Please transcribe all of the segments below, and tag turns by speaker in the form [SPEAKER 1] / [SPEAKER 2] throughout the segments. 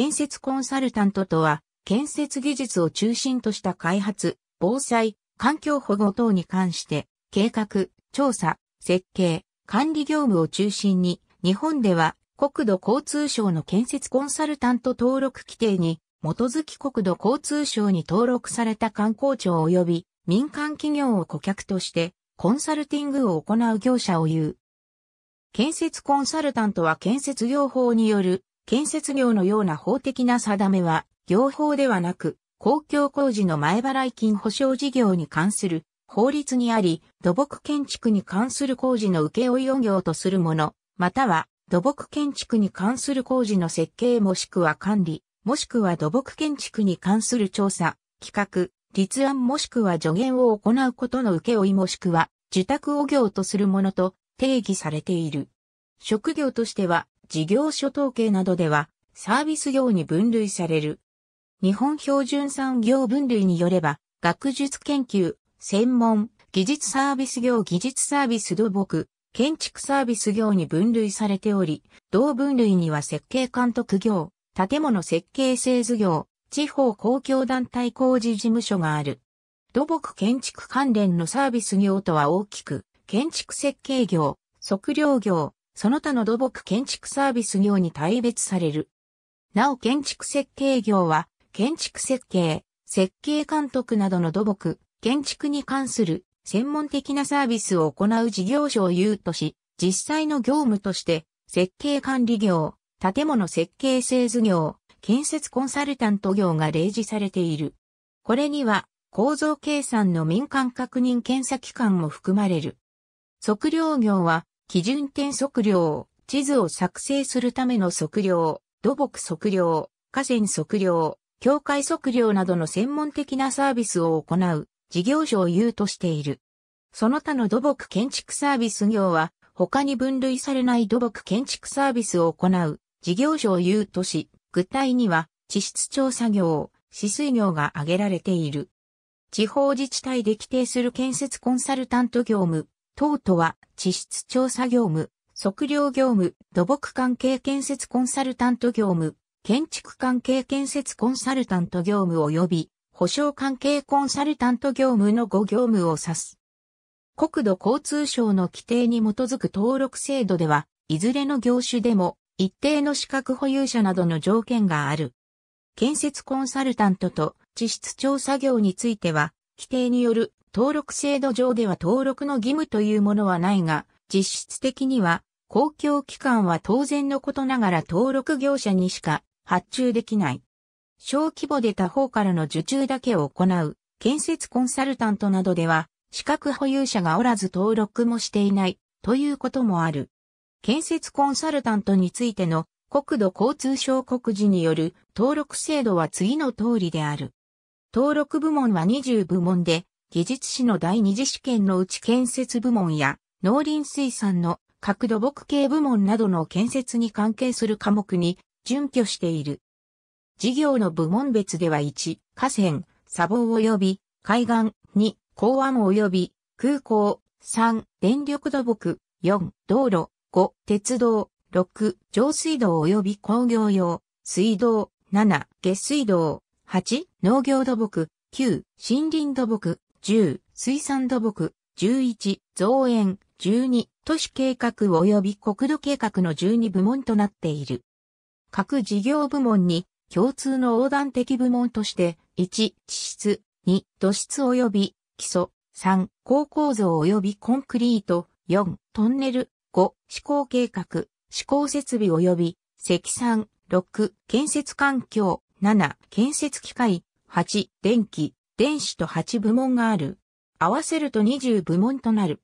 [SPEAKER 1] 建設コンサルタントとは、建設技術を中心とした開発、防災、環境保護等に関して、計画、調査、設計、管理業務を中心に、日本では国土交通省の建設コンサルタント登録規定に、基づき国土交通省に登録された観光庁及び民間企業を顧客として、コンサルティングを行う業者を言う。建設コンサルタントは建設業法による建設業のような法的な定めは、業法ではなく、公共工事の前払い金保証事業に関する法律にあり、土木建築に関する工事の請負業業とするもの、または土木建築に関する工事の設計もしくは管理、もしくは土木建築に関する調査、企画、立案もしくは助言を行うことの請負もしくは、受託を業とするものと定義されている。職業としては、事業所統計などでは、サービス業に分類される。日本標準産業分類によれば、学術研究、専門、技術サービス業技術サービス土木、建築サービス業に分類されており、同分類には設計監督業、建物設計製図業、地方公共団体工事事務所がある。土木建築関連のサービス業とは大きく、建築設計業、測量業、その他の土木建築サービス業に大別される。なお建築設計業は、建築設計、設計監督などの土木、建築に関する専門的なサービスを行う事業所を有とし、実際の業務として、設計管理業、建物設計製図業、建設コンサルタント業が例示されている。これには、構造計算の民間確認検査機関も含まれる。測量業は、基準点測量、地図を作成するための測量、土木測量、河川測量、境界測量などの専門的なサービスを行う事業所を有としている。その他の土木建築サービス業は、他に分類されない土木建築サービスを行う事業所を有とし、具体には地質調査業、止水業が挙げられている。地方自治体で規定する建設コンサルタント業務、等とは地質調査業務、測量業務、土木関係建設コンサルタント業務、建築関係建設コンサルタント業務及び保証関係コンサルタント業務の5業務を指す。国土交通省の規定に基づく登録制度では、いずれの業種でも一定の資格保有者などの条件がある。建設コンサルタントと地質調査業については、規定による登録制度上では登録の義務というものはないが、実質的には公共機関は当然のことながら登録業者にしか発注できない。小規模で他方からの受注だけを行う建設コンサルタントなどでは資格保有者がおらず登録もしていないということもある。建設コンサルタントについての国土交通省告示による登録制度は次の通りである。登録部門は20部門で技術士の第二次試験のうち建設部門や農林水産の各土木系部門などの建設に関係する科目に準拠している。事業の部門別では1、河川、砂防及び海岸、2、港湾及び空港、3、電力土木、4、道路、5、鉄道、6、上水道及び工業用、水道、7、下水道、8、農業土木、9、森林土木、10、水産土木、11、造園、12、都市計画及び国土計画の12部門となっている。各事業部門に共通の横断的部門として、1、地質、2、土質及び基礎、3、高構造及びコンクリート、4、トンネル、5、施工計画、施工設備及び積算、6、建設環境、7、建設機械、8、電気、電子と8部門がある。合わせると20部門となる。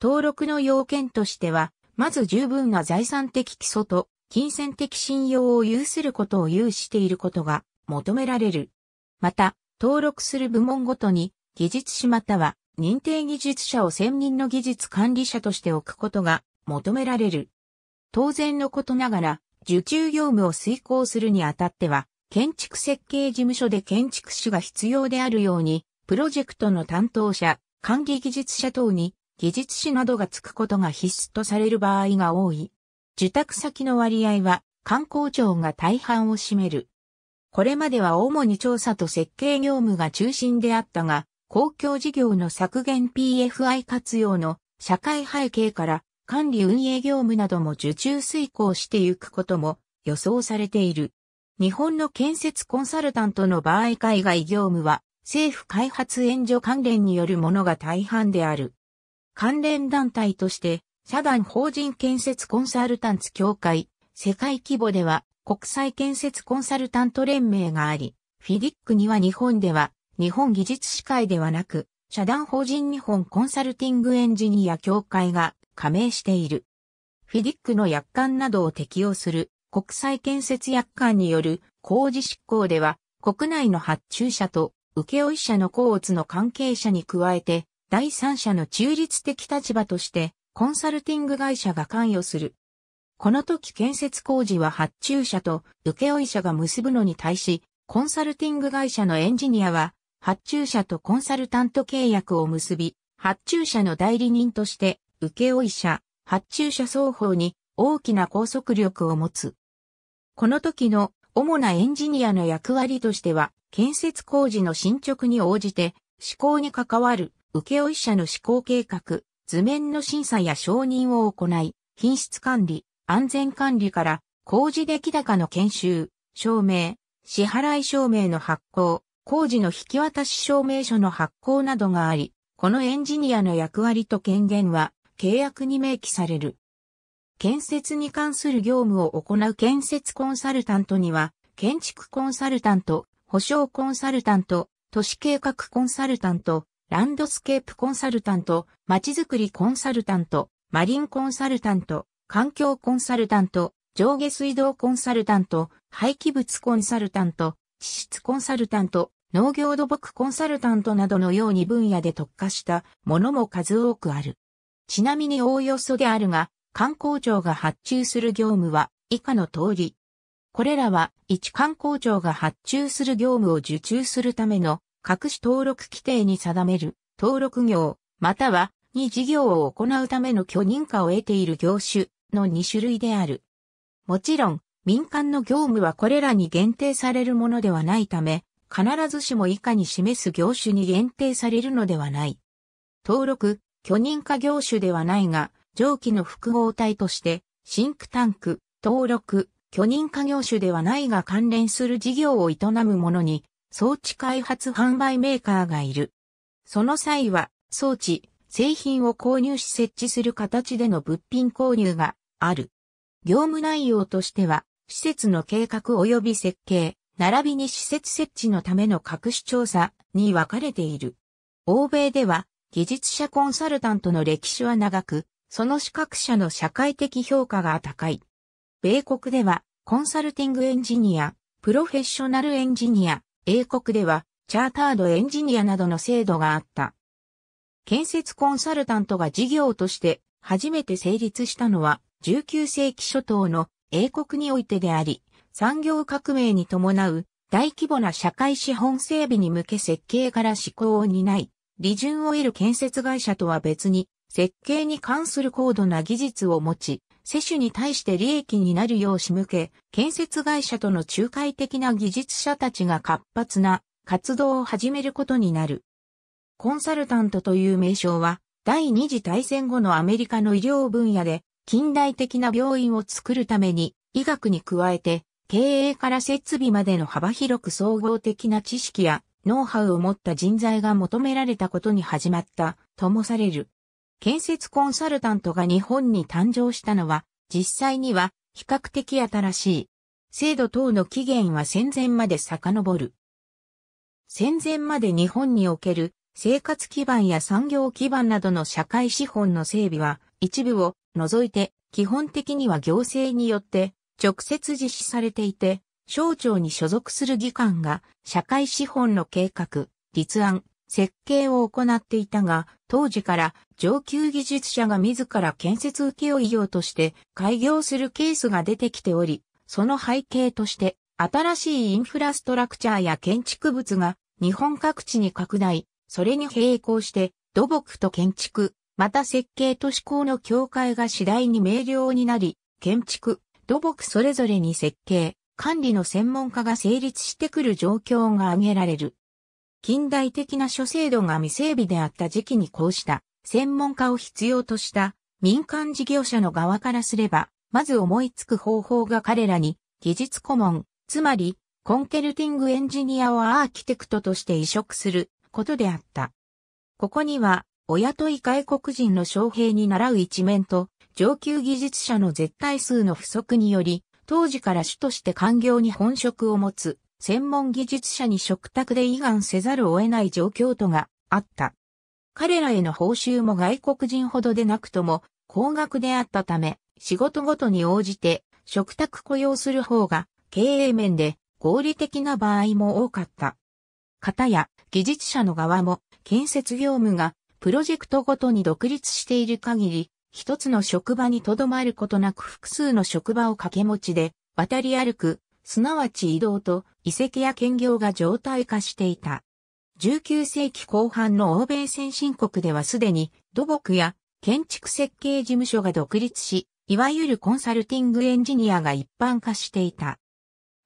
[SPEAKER 1] 登録の要件としては、まず十分な財産的基礎と金銭的信用を有することを有していることが求められる。また、登録する部門ごとに技術士または認定技術者を専任の技術管理者として置くことが求められる。当然のことながら、受注業務を遂行するにあたっては、建築設計事務所で建築士が必要であるように、プロジェクトの担当者、管理技術者等に技術士などがつくことが必須とされる場合が多い。受託先の割合は観光庁が大半を占める。これまでは主に調査と設計業務が中心であったが、公共事業の削減 PFI 活用の社会背景から管理運営業務なども受注遂行してゆくことも予想されている。日本の建設コンサルタントの場合海外業務は政府開発援助関連によるものが大半である。関連団体として、社団法人建設コンサルタンツ協会、世界規模では国際建設コンサルタント連盟があり、フィディックには日本では日本技術士会ではなく、社団法人日本コンサルティングエンジニア協会が加盟している。フィディックの約款などを適用する国際建設約款による工事執行では、国内の発注者と請負者の交通の関係者に加えて、第三者の中立的立場として、コンサルティング会社が関与する。この時建設工事は発注者と請負者が結ぶのに対し、コンサルティング会社のエンジニアは、発注者とコンサルタント契約を結び、発注者の代理人として、請負者、発注者双方に大きな拘束力を持つ。この時の主なエンジニアの役割としては、建設工事の進捗に応じて、施工に関わる請負者の施工計画、図面の審査や承認を行い、品質管理、安全管理から工事出来高の研修、証明、支払い証明の発行、工事の引き渡し証明書の発行などがあり、このエンジニアの役割と権限は契約に明記される。建設に関する業務を行う建設コンサルタントには、建築コンサルタント、保証コンサルタント、都市計画コンサルタント、ランドスケープコンサルタント、街づくりコンサルタント、マリンコンサルタント、環境コンサルタント、上下水道コンサルタント、廃棄物コンサルタント、地質コンサルタント、農業土木コンサルタントなどのように分野で特化したものも数多くある。ちなみにおおよそであるが、観光庁が発注する業務は以下の通り。これらは一観光庁が発注する業務を受注するための各種登録規定に定める登録業、または2事業を行うための許認可を得ている業種の2種類である。もちろん、民間の業務はこれらに限定されるものではないため、必ずしも以下に示す業種に限定されるのではない。登録、許認可業種ではないが、上記の複合体として、シンクタンク、登録、許認可業種ではないが関連する事業を営む者に、装置開発販売メーカーがいる。その際は、装置、製品を購入し設置する形での物品購入がある。業務内容としては、施設の計画及び設計、並びに施設設置のための各種調査に分かれている。欧米では、技術者コンサルタントの歴史は長く、その資格者の社会的評価が高い。米国では、コンサルティングエンジニア、プロフェッショナルエンジニア、英国では、チャータードエンジニアなどの制度があった。建設コンサルタントが事業として初めて成立したのは19世紀初頭の英国においてであり、産業革命に伴う大規模な社会資本整備に向け設計から施行を担い、利潤を得る建設会社とは別に設計に関する高度な技術を持ち、接主に対して利益になるよう仕向け、建設会社との仲介的な技術者たちが活発な活動を始めることになる。コンサルタントという名称は、第二次大戦後のアメリカの医療分野で、近代的な病院を作るために、医学に加えて、経営から設備までの幅広く総合的な知識やノウハウを持った人材が求められたことに始まったともされる。建設コンサルタントが日本に誕生したのは、実際には比較的新しい。制度等の起源は戦前まで遡る。戦前まで日本における生活基盤や産業基盤などの社会資本の整備は一部を除いて基本的には行政によって直接実施されていて、省庁に所属する議官が社会資本の計画、立案、設計を行っていたが、当時から上級技術者が自ら建設請負業として開業するケースが出てきており、その背景として新しいインフラストラクチャーや建築物が日本各地に拡大、それに並行して土木と建築、また設計と施工の境界が次第に明瞭になり、建築、土木それぞれに設計、管理の専門家が成立してくる状況が挙げられる。近代的な諸制度が未整備であった時期にこうした専門家を必要とした民間事業者の側からすれば、まず思いつく方法が彼らに技術顧問、つまりコンケルティングエンジニアをアーキテクトとして移植することであった。ここには、お雇い外国人の招聘に倣う一面と、上級技術者の絶対数の不足により、当時から主として官業に本職を持つ専門技術者に食卓で依願せざるを得ない状況とがあった。彼らへの報酬も外国人ほどでなくとも高額であったため、仕事ごとに応じて食卓雇用する方が経営面で合理的な場合も多かった。方や技術者の側も建設業務がプロジェクトごとに独立している限り、一つの職場に留まることなく複数の職場を掛け持ちで渡り歩くすなわち移動と遺跡や兼業が常態化していた。19世紀後半の欧米先進国ではすでに土木や建築設計事務所が独立し、いわゆるコンサルティングエンジニアが一般化していた。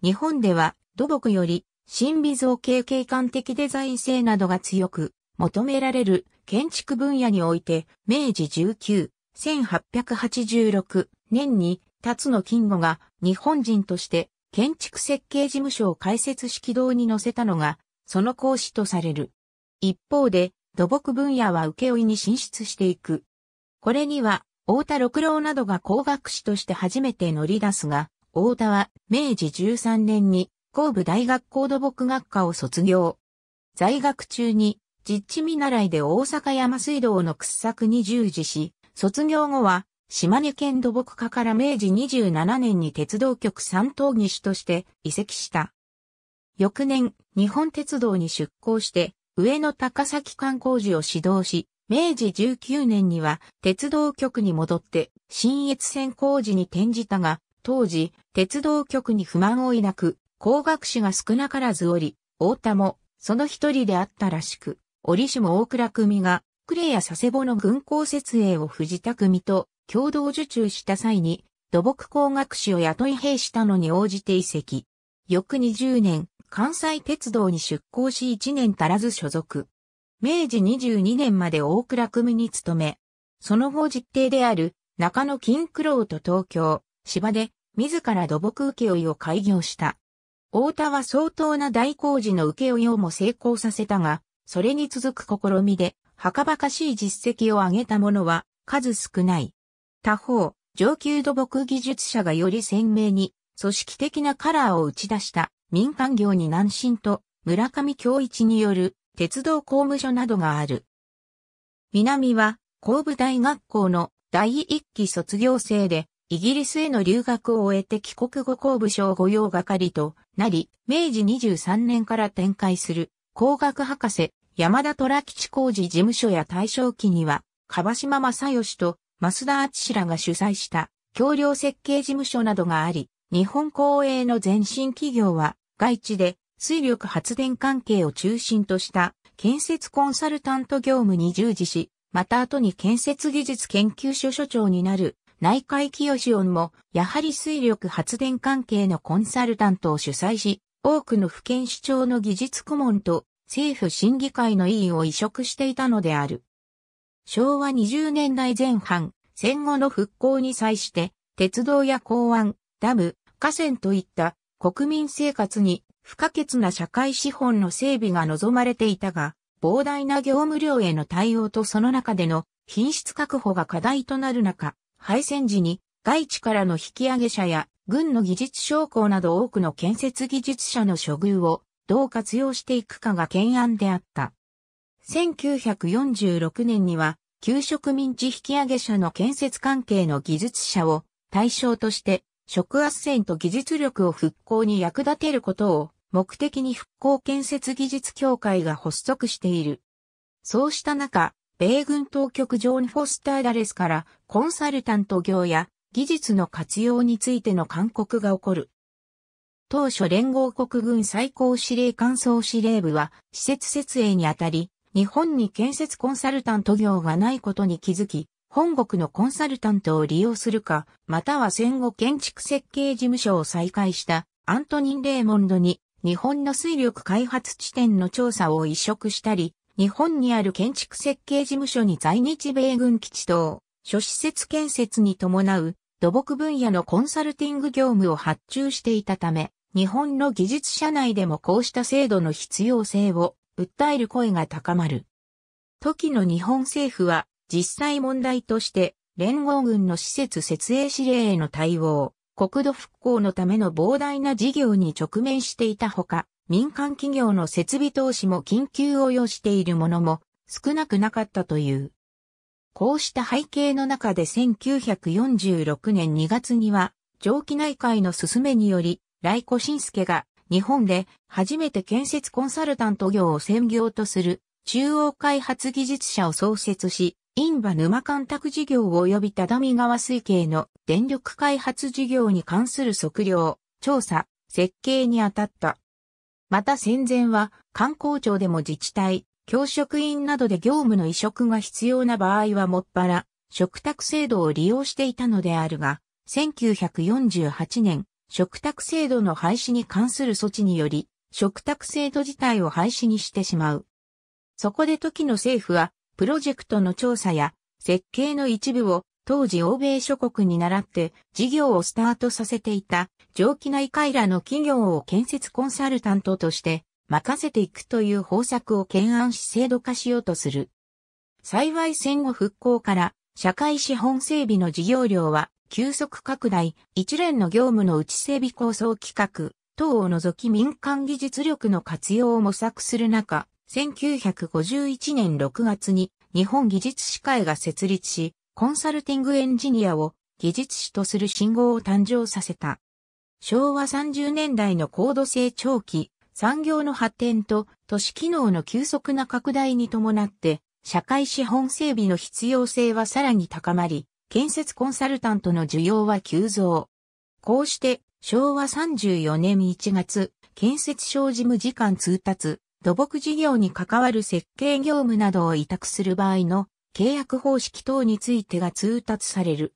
[SPEAKER 1] 日本では土木より新微造形景観的デザイン性などが強く求められる建築分野において明治19、1886年に辰野金吾が日本人として建築設計事務所を開設式堂に載せたのが、その講師とされる。一方で、土木分野は受け負いに進出していく。これには、大田六郎などが工学士として初めて乗り出すが、大田は明治13年に神戸大学校土木学科を卒業。在学中に実地見習いで大阪山水道の掘削に従事し、卒業後は島根県土木課から明治27年に鉄道局三等技師として移籍した。翌年、日本鉄道に出向して、上野高崎観光寺を指導し、明治19年には鉄道局に戻って新越線工事に転じたが、当時、鉄道局に不満を抱く工学士が少なからずおり、太田もその一人であったらしく、折しも大倉組がクレや佐世保の軍港設営を藤田組と共同受注した際に、土木工学士を雇い兵したのに応じて移籍。翌20年、関西鉄道に出向し1年足らず所属。明治22年まで大倉組に勤め、その後実定である中野金九郎と東京、芝で自ら土木請負を開業した。大田は相当な大工事の請負をも成功させたが、それに続く試みではかばかしい実績を上げた者は数少ない。他方、上級土木技術者がより鮮明に組織的なカラーを打ち出した民間業に南進と村上京一による鉄道公務所などがある。南は工部大学校の第一期卒業生でイギリスへの留学を終えて帰国後工部省御用係となり、明治23年から展開する工学博士山田虎吉工事事務所や大正期には、川島正義と増田敦らが主催した橋梁設計事務所などがあり、日本公営の前身企業は、外地で水力発電関係を中心とした建設コンサルタント業務に従事し、また後に建設技術研究所所長になる内海清音も、やはり水力発電関係のコンサルタントを主催し、多くの府県市長の技術顧問と政府審議会の委員を移植していたのである。昭和20年代前半、戦後の復興に際して、鉄道や港湾、ダム、河川といった国民生活に不可欠な社会資本の整備が望まれていたが、膨大な業務量への対応とその中での品質確保が課題となる中、敗戦時に外地からの引き上げ者や軍の技術将校など多くの建設技術者の処遇をどう活用していくかが懸案であった。1946年には、給食民地引き上げ者の建設関係の技術者を対象として、食圧線と技術力を復興に役立てることを目的に復興建設技術協会が発足している。そうした中、米軍当局ジョン・フォスター・ダレスからコンサルタント業や技術の活用についての勧告が起こる。当初連合国軍最高司令官総司令部は、施設設営にあたり、日本に建設コンサルタント業がないことに気づき、本国のコンサルタントを利用するか、または戦後建築設計事務所を再開したアントニン・レーモンドに日本の水力開発地点の調査を移植したり、日本にある建築設計事務所に在日米軍基地等、諸施設建設に伴う土木分野のコンサルティング業務を発注していたため、日本の技術者内でもこうした制度の必要性を訴える声が高まる。時の日本政府は実際問題として連合軍の施設設営指令への対応、国土復興のための膨大な事業に直面していたほか、民間企業の設備投資も緊急を要しているものも少なくなかったという。こうした背景の中で1946年2月には、蒸気内海の進めにより、ライコシンスケが日本で初めて建設コンサルタント業を専業とする中央開発技術者を創設し、インバ沼干拓事業及び只見川水系の電力開発事業に関する測量、調査、設計に当たった。また戦前は観光庁でも自治体、教職員などで業務の移植が必要な場合はもっぱら、食託制度を利用していたのであるが、1948年、食卓制度の廃止に関する措置により、食卓制度自体を廃止にしてしまう。そこで時の政府は、プロジェクトの調査や設計の一部を当時欧米諸国に倣って事業をスタートさせていた上機内回らの企業を建設コンサルタントとして任せていくという方策を懸案し制度化しようとする。幸い戦後復興から社会資本整備の事業量は急速拡大、一連の業務の内整備構想企画等を除き民間技術力の活用を模索する中、1951年6月に日本技術士会が設立し、コンサルティングエンジニアを技術士とする信号を誕生させた。昭和30年代の高度成長期、産業の発展と都市機能の急速な拡大に伴って、社会資本整備の必要性はさらに高まり、建設コンサルタントの需要は急増。こうして、昭和34年1月、建設省事務次官通達、土木事業に関わる設計業務などを委託する場合の契約方式等についてが通達される。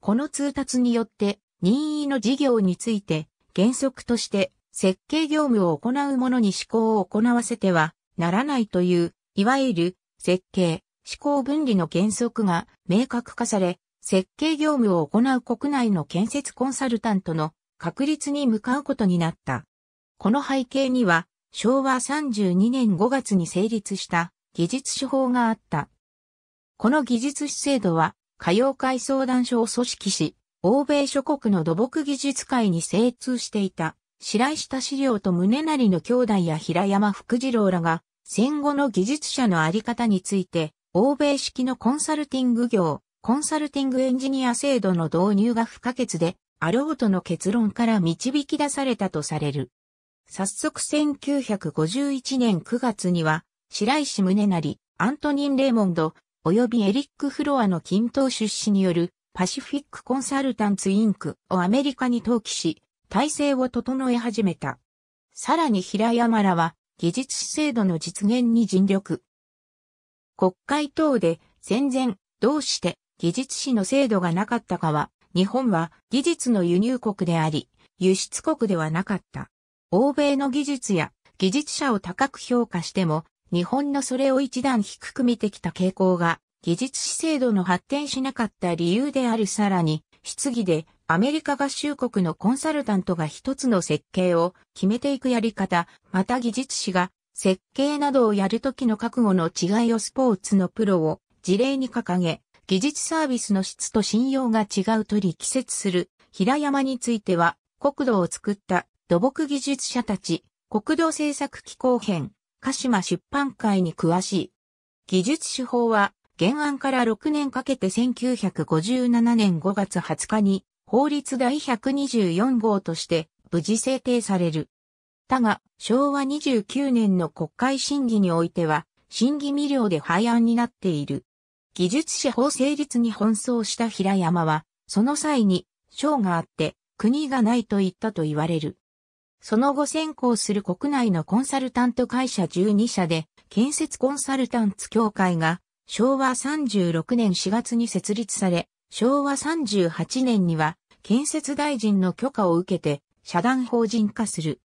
[SPEAKER 1] この通達によって、任意の事業について、原則として設計業務を行う者に施行を行わせてはならないという、いわゆる設計、思考分離の原則が明確化され、設計業務を行う国内の建設コンサルタントの確立に向かうことになった。この背景には、昭和32年5月に成立した技術手法があった。この技術制度は、歌謡会相談所を組織し、欧米諸国の土木技術界に精通していた、白石田資料と宗成の兄弟や平山福次郎らが、戦後の技術者のあり方について、欧米式のコンサルティング業、コンサルティングエンジニア制度の導入が不可欠で、あろうとの結論から導き出されたとされる。早速1951年9月には、白石宗成、アントニン・レーモンド、及びエリック・フロアの均等出資によるパシフィック・コンサルタンツ・インクをアメリカに登記し、体制を整え始めた。さらに平山らは、技術制度の実現に尽力。国会等で戦前どうして技術士の制度がなかったかは、日本は技術の輸入国であり、輸出国ではなかった。欧米の技術や技術者を高く評価しても、日本のそれを一段低く見てきた傾向が、技術士制度の発展しなかった理由であるさらに、質疑でアメリカ合衆国のコンサルタントが一つの設計を決めていくやり方、また技術士が設計などをやるときの覚悟の違いをスポーツのプロを事例に掲げ、技術サービスの質と信用が違うと力説する平山については、国土を作った土木技術者たち、国土政策機構編、鹿島出版会に詳しい。技術手法は、原案から6年かけて1957年5月20日に、法律第124号として、無事制定される。だが、昭和29年の国会審議においては、審議未了で廃案になっている。技術者法成立に奔走した平山は、その際に、省があって、国がないと言ったと言われる。その後先行する国内のコンサルタント会社12社で、建設コンサルタンツ協会が、昭和36年4月に設立され、昭和38年には、建設大臣の許可を受けて、社団法人化する。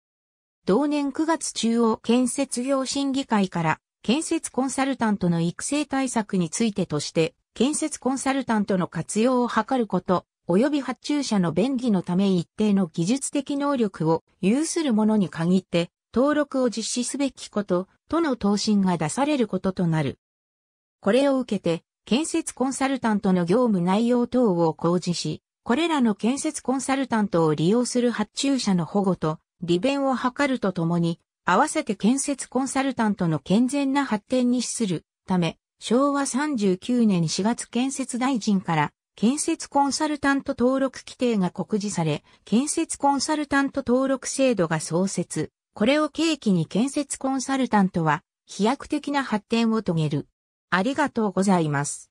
[SPEAKER 1] 同年9月中央建設業審議会から建設コンサルタントの育成対策についてとして建設コンサルタントの活用を図ること、及び発注者の便宜のため一定の技術的能力を有する者に限って登録を実施すべきこと、との答申が出されることとなる。これを受けて、建設コンサルタントの業務内容等を公示し、これらの建設コンサルタントを利用する発注者の保護と利便を図るとともに、合わせて建設コンサルタントの健全な発展に資するため、昭和39年4月建設大臣から建設コンサルタント登録規定が告示され、建設コンサルタント登録制度が創設。これを契機に建設コンサルタントは飛躍的な発展を遂げる。ありがとうございます。